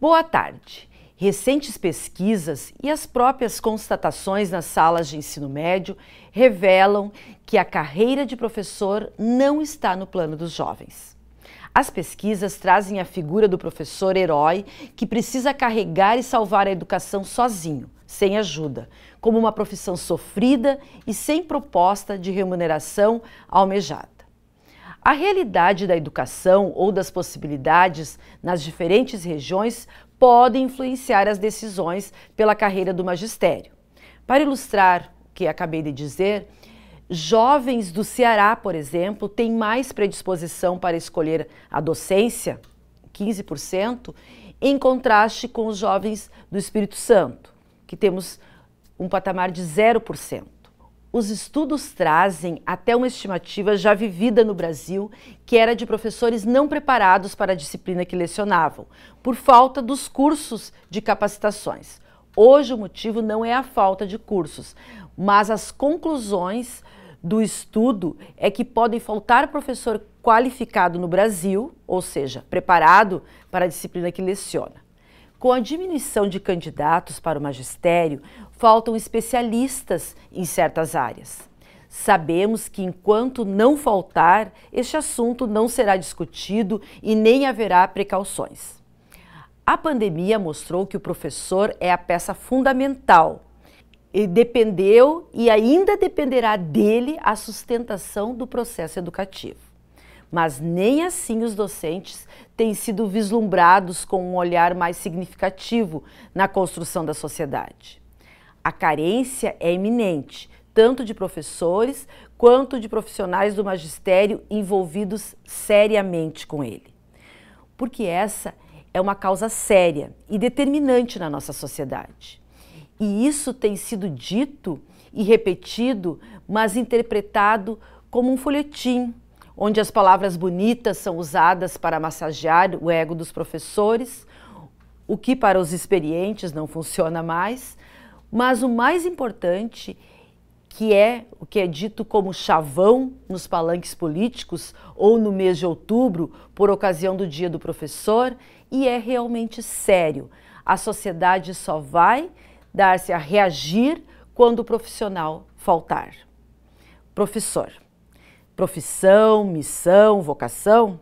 Boa tarde. Recentes pesquisas e as próprias constatações nas salas de ensino médio revelam que a carreira de professor não está no plano dos jovens. As pesquisas trazem a figura do professor herói que precisa carregar e salvar a educação sozinho, sem ajuda, como uma profissão sofrida e sem proposta de remuneração almejada. A realidade da educação ou das possibilidades nas diferentes regiões pode influenciar as decisões pela carreira do magistério. Para ilustrar o que acabei de dizer, jovens do Ceará, por exemplo, têm mais predisposição para escolher a docência, 15%, em contraste com os jovens do Espírito Santo, que temos um patamar de 0% os estudos trazem até uma estimativa já vivida no Brasil, que era de professores não preparados para a disciplina que lecionavam, por falta dos cursos de capacitações. Hoje o motivo não é a falta de cursos, mas as conclusões do estudo é que podem faltar professor qualificado no Brasil, ou seja, preparado para a disciplina que leciona. Com a diminuição de candidatos para o magistério, faltam especialistas em certas áreas. Sabemos que enquanto não faltar, este assunto não será discutido e nem haverá precauções. A pandemia mostrou que o professor é a peça fundamental. E dependeu e ainda dependerá dele a sustentação do processo educativo. Mas nem assim os docentes têm sido vislumbrados com um olhar mais significativo na construção da sociedade. A carência é iminente, tanto de professores quanto de profissionais do magistério envolvidos seriamente com ele. Porque essa é uma causa séria e determinante na nossa sociedade. E isso tem sido dito e repetido, mas interpretado como um folhetim, onde as palavras bonitas são usadas para massagear o ego dos professores, o que para os experientes não funciona mais, mas o mais importante que é o que é dito como chavão nos palanques políticos ou no mês de outubro, por ocasião do Dia do Professor, e é realmente sério. A sociedade só vai dar-se a reagir quando o profissional faltar. Professor profissão, missão, vocação,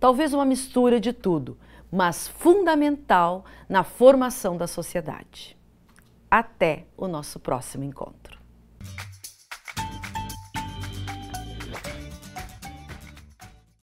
talvez uma mistura de tudo, mas fundamental na formação da sociedade. Até o nosso próximo encontro.